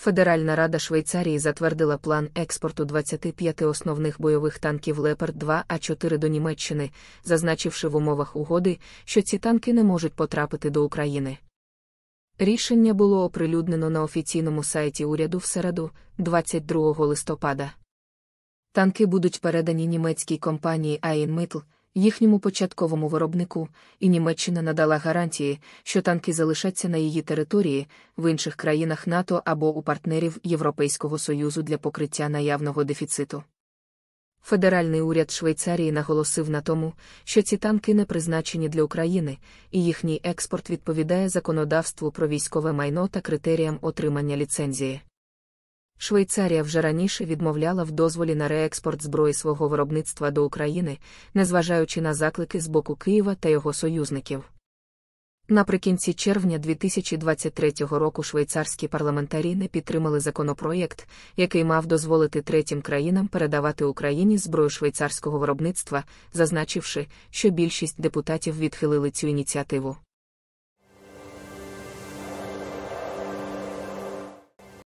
Федеральна Рада Швейцарії затвердила план експорту 25 основних бойових танків Леопард 2 а 4 до Німеччини, зазначивши в умовах угоди, що ці танки не можуть потрапити до України. Рішення було оприлюднено на офіційному сайті уряду в середу, 22 листопада. Танки будуть передані німецькій компанії Einmittel, їхньому початковому виробнику, і Німеччина надала гарантії, що танки залишаться на її території в інших країнах НАТО або у партнерів Європейського Союзу для покриття наявного дефіциту. Федеральний уряд Швейцарії наголосив на тому, що ці танки не призначені для України, і їхній експорт відповідає законодавству про військове майно та критеріям отримання ліцензії. Швейцарія вже раніше відмовляла в дозволі на реекспорт зброї свого виробництва до України, незважаючи на заклики з боку Києва та його союзників. Наприкінці червня 2023 року швейцарські парламентарі не підтримали законопроєкт, який мав дозволити третім країнам передавати Україні зброю швейцарського виробництва, зазначивши, що більшість депутатів відхилили цю ініціативу.